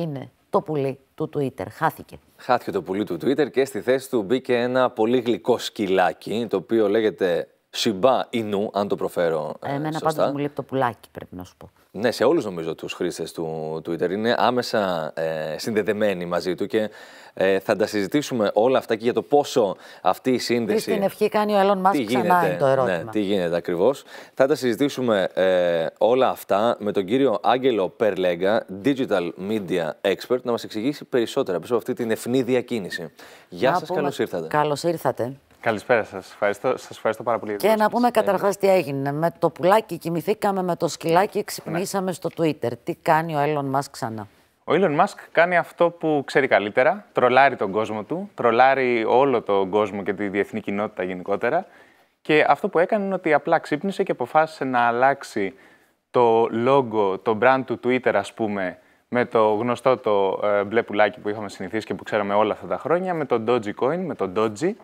είναι το πουλί του Twitter. Χάθηκε. Χάθηκε το πουλί του Twitter και στη θέση του μπήκε ένα πολύ γλυκό σκυλάκι, το οποίο λέγεται Σιμπά Ινού, αν το προφέρω. Ε, εμένα πάντω μου λείπει το πουλάκι, πρέπει να σου πω. Ναι, σε όλους νομίζω τους χρήστες του Twitter είναι άμεσα ε, συνδεδεμένοι μαζί του και ε, θα τα συζητήσουμε όλα αυτά και για το πόσο αυτή η σύνδεση. Τι την ευχή κάνει ο Elon Musk τι γίνεται, είναι το ερώτημα. Ναι, τι γίνεται ακριβώς. Θα τα συζητήσουμε ε, όλα αυτά με τον κύριο Άγγελο Περλέγκα, digital media expert, να μας εξηγήσει περισσότερα πίσω από αυτή την ευνή διακίνηση. Γεια σα, καλώ ήρθατε. Καλώς ήρθατε. Καλησπέρα σας. Ευχαριστώ. Σας ευχαριστώ πάρα πολύ. Και να πούμε καταρχάς τι έγινε. Με το πουλάκι κοιμηθήκαμε, με το σκυλάκι ξυπνήσαμε ναι. στο Twitter. Τι κάνει ο Έλλον Musk ξανά. Ο Elon Musk κάνει αυτό που ξέρει καλύτερα. Τρολάρει τον κόσμο του, τρολάρει όλο τον κόσμο και τη διεθνή κοινότητα γενικότερα. Και αυτό που έκανε είναι ότι απλά ξύπνησε και αποφάσισε να αλλάξει το logo, το brand του Twitter, ας πούμε, με το γνωστό το ε, μπλε πουλάκι που είχαμε συνηθίσει και που ξέραμε όλα αυτά τα χρόνια, με το Dogecoin, με το Doge,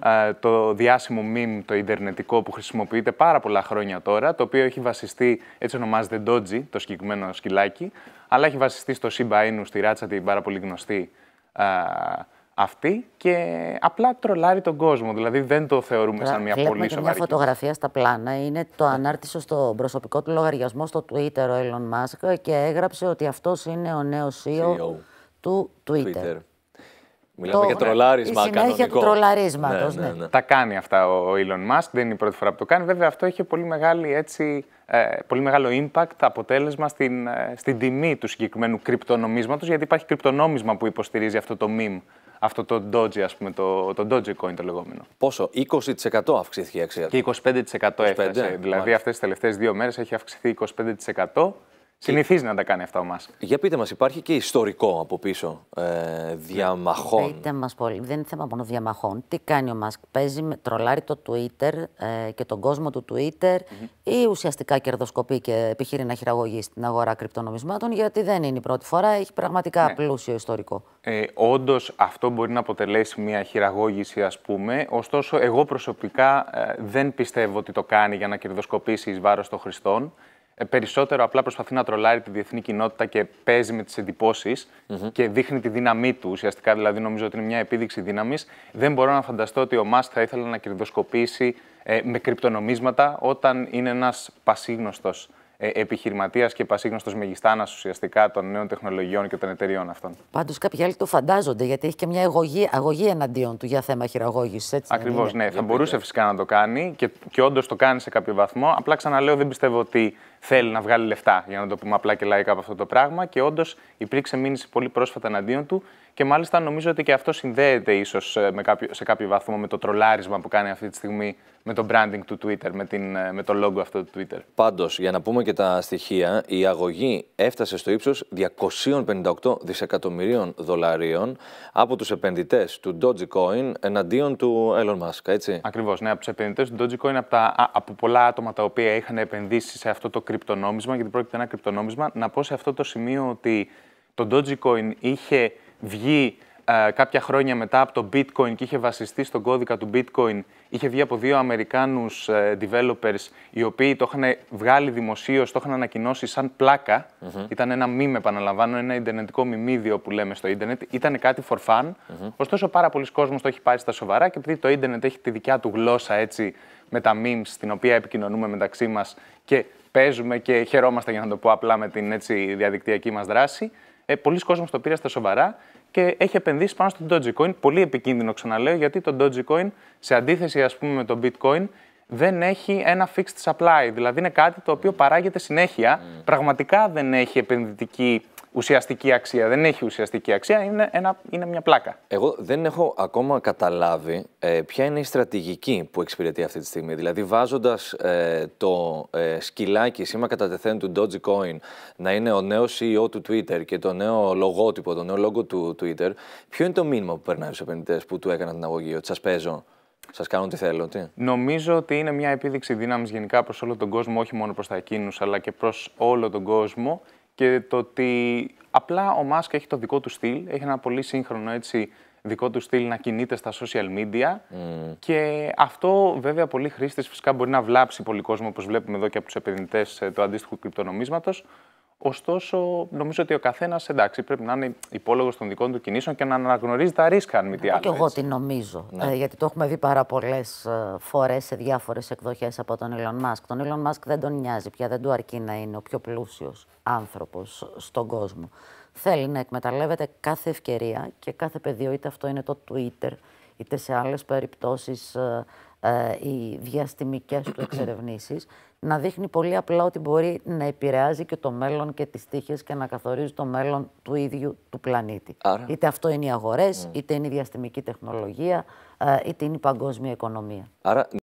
ε, το διάσημο meme, το ιντερνετικό που χρησιμοποιείται πάρα πολλά χρόνια τώρα, το οποίο έχει βασιστεί, έτσι ονομάζεται Doge, το συγκεκριμένο σκυλάκι, αλλά έχει βασιστεί στο Shiba Inu, στη ράτσα την πάρα πολύ γνωστή, ε, αυτή και απλά τρολάρει τον κόσμο. Δηλαδή δεν το θεωρούμε σαν μια πολύ σοβαρή. Μια φωτογραφία στα πλάνα είναι το ανάρτησε στο προσωπικό του λογαριασμό στο Twitter ο Elon Musk και έγραψε ότι αυτός είναι ο νέος CEO, e του Twitter. Twitter. Μιλάμε το... για ναι, τρολάρισμα η κανονικό. του τρολαρίσματος, ναι, ναι, ναι, ναι. Τα κάνει αυτά ο Elon Musk, δεν είναι η πρώτη φορά που το κάνει. Βέβαια αυτό έχει πολύ, μεγάλη, έτσι, ε, πολύ μεγάλο impact, αποτέλεσμα στην, ε, στην τιμή του συγκεκριμένου κρυπτονομίσματος, γιατί υπάρχει κρυπτονόμισμα που υποστηρίζει αυτό το meme αυτό το Doge, ας πούμε, το, το Coin το λεγόμενο. Πόσο, 20% αυξήθηκε η αξία του. Και 25%, έφτασε. δηλαδή αυτές τις τελευταίες δύο μέρες έχει αυξηθεί 25%. Συνηθίζει να τα κάνει αυτά ο Μάσκ. Για πείτε μας, υπάρχει και ιστορικό από πίσω ε, διαμαχών. Πείτε μας πολύ. Δεν είναι θέμα μόνο διαμαχών. Τι κάνει ο Μάσκ. Παίζει, με, τρολάρει το Twitter ε, και τον κόσμο του Twitter η πρώτη φορά. Έχει πραγματικά ναι. πλούσιο ιστορικό. Ε, Όντως, αυτό μπορεί να αποτελέσει μια χειραγώγηση, ας πούμε. Ωστόσο, εγώ προσωπικά ε, δεν πιστεύω ότι το κάνει για να κερδοσκοπήσει εις βάρος των χρηστών. Ε, περισσότερο απλά προσπαθεί να τρολάρει τη διεθνή κοινότητα και παίζει με τις εντυπωσει και δείχνει τη δύναμή του. Ουσιαστικά δηλαδή νομίζω ότι είναι μια επίδειξη δύναμης. Δεν μπορώ να φανταστώ ότι ο Μάς θα ήθελε να κερδοσκοπήσει ε, με κρυπτονομίσματα όταν είναι ένας πασίγνωστος ε, επιχειρηματίας και πασίγνωστος μεγιστάνας ουσιαστικά των νέων τεχνολογιών και των εταιριών αυτών. Πάντως κάποιοι άλλοι το φαντάζονται, γιατί έχει και μια αγωγή, αγωγή εναντίον του για θέμα χειραγώγησης. Ακριβώ, ναι. ναι. Θα μπορούσε φυσικά να το κάνει και, και όντως το κάνει σε κάποιο βαθμό. Απλά ξαναλέω, δεν πιστεύω ότι θέλει να βγάλει λεφτά, για να το πούμε απλά και λαϊκά από αυτό το πράγμα. Και όντως υπήρξε μήνυση πολύ πρόσφατα εναντίον του. Και μάλιστα νομίζω ότι και αυτό συνδέεται ίσως ε, σε κάποιο βαθμό με το τρολάρισμα που κάνει αυτή τη στιγμή με το branding του Twitter, με, την, ε, με το logo αυτό του Twitter. Πάντως, για να πούμε και τα στοιχεία, η αγωγή έφτασε στο ύψος 258 δισεκατομμυρίων δολαρίων από τους επενδυτές του Dogecoin εναντίον του Elon Musk, έτσι. Ακριβώς, ναι, από τους επενδυτές του Dogecoin, από, τα, από πολλά άτομα τα οποία είχαν επενδύσει σε αυτό το κρυπτονόμισμα, γιατί πρόκειται ένα κρυπτονόμισμα. Να πω σε αυτό το σημείο ότι το Dogecoin είχε βγει ε, κάποια χρόνια μετά από το bitcoin και είχε βασιστεί στον κώδικα του bitcoin, είχε βγει από δύο Αμερικάνους ε, developers οι οποίοι το είχαν βγάλει δημοσίως, το είχαν ανακοινώσει σαν πλακα Ήταν ένα meme, επαναλαμβάνω, ένα ιντερνετικό μιμίδιο που λέμε στο ίντερνετ. Ήταν κάτι for fun. Ωστόσο, πάρα πολλοί κόσμοι το έχει πάρει στα σοβαρά και επειδή το ίντερνετ έχει τη δικιά του γλώσσα έτσι, με τα memes, στην οποία επικοινωνούμε μεταξύ μας και παίζουμε και χαιρόμαστε, για να το πω απλά, με την έτσι, διαδικτυακή μας δράση. Ε, πολλοί κόσμοι το πήραν στα σοβαρά και έχει επενδύσει πάνω στο Dogecoin. Πολύ επικίνδυνο ξαναλέω, γιατί το Dogecoin, σε αντίθεση ας πούμε με το Bitcoin, δεν έχει ένα fixed supply. Δηλαδή είναι κάτι το οποίο παράγεται συνέχεια. Mm. Πραγματικά δεν έχει επενδυτική ουσιαστική αξία. Δεν έχει ουσιαστική αξία, είναι, είναι μια πλάκα. Εγώ δεν έχω ακόμα καταλάβει ε, ποια είναι η στρατηγική που εξυπηρετεί αυτή τη στιγμή. Δηλαδή, βάζοντας ε, το ε, σκυλάκι σήμα κατά τεθέν του Dogecoin να είναι ο νέος CEO του Twitter και το νέο λογότυπο, το νέο λόγο του Twitter, ποιο είναι το μήνυμα που περνάει στους επενδυτές που του έκαναν την αγωγή, ότι σας παίζω. Σας κάνω τι θέλω, τι. Νομίζω ότι είναι μια επίδειξη δύναμης γενικά προς όλο τον κόσμο, όχι μόνο προς τα εκείνους, αλλά και προς όλο τον κόσμο και το ότι απλά ο Μάσκ έχει το δικό του στυλ, έχει ένα πολύ σύγχρονο έτσι, δικό του στυλ να κινείται στα social media mm. και αυτό βέβαια πολλοί χρήστε φυσικά μπορεί να βλάψει πολύ κόσμο όπως βλέπουμε εδώ και από τους επενδυτές ε, του αντίστοιχου κρυπτονομίσματος Ωστόσο, νομίζω ότι ο καθένας πρέπει να είναι υπόλογος των δικών του κινήσεων και να αναγνωρίζει τα ρίσκα, αν μη τι άλλο. Και εγώ τι νομίζω. Ναι. Ε, γιατί το έχουμε δει πάρα πολλές ε, φορές σε διάφορες εκδοχές από τον Elon Musk. Τον Elon Musk δεν τον νοιάζει πια, δεν του αρκεί να είναι ο πιο πλούσιος άνθρωπος στον κόσμο. Θέλει να εκμεταλλεύεται κάθε ευκαιρία και κάθε πεδίο, είτε αυτό είναι το Twitter, είτε σε άλλες περιπτώσεις ε, ε, οι διαστημικές του εξερευνήσεις, να δείχνει πολύ απλά ότι μπορεί να επηρεάζει και το μέλλον και τις τύχες και να καθορίζει το μέλλον του ίδιου του πλανήτη. Άρα. Είτε αυτό είναι οι αγορές, mm. είτε είναι η διαστημική τεχνολογία, ε, είτε είναι η παγκόσμια οικονομία.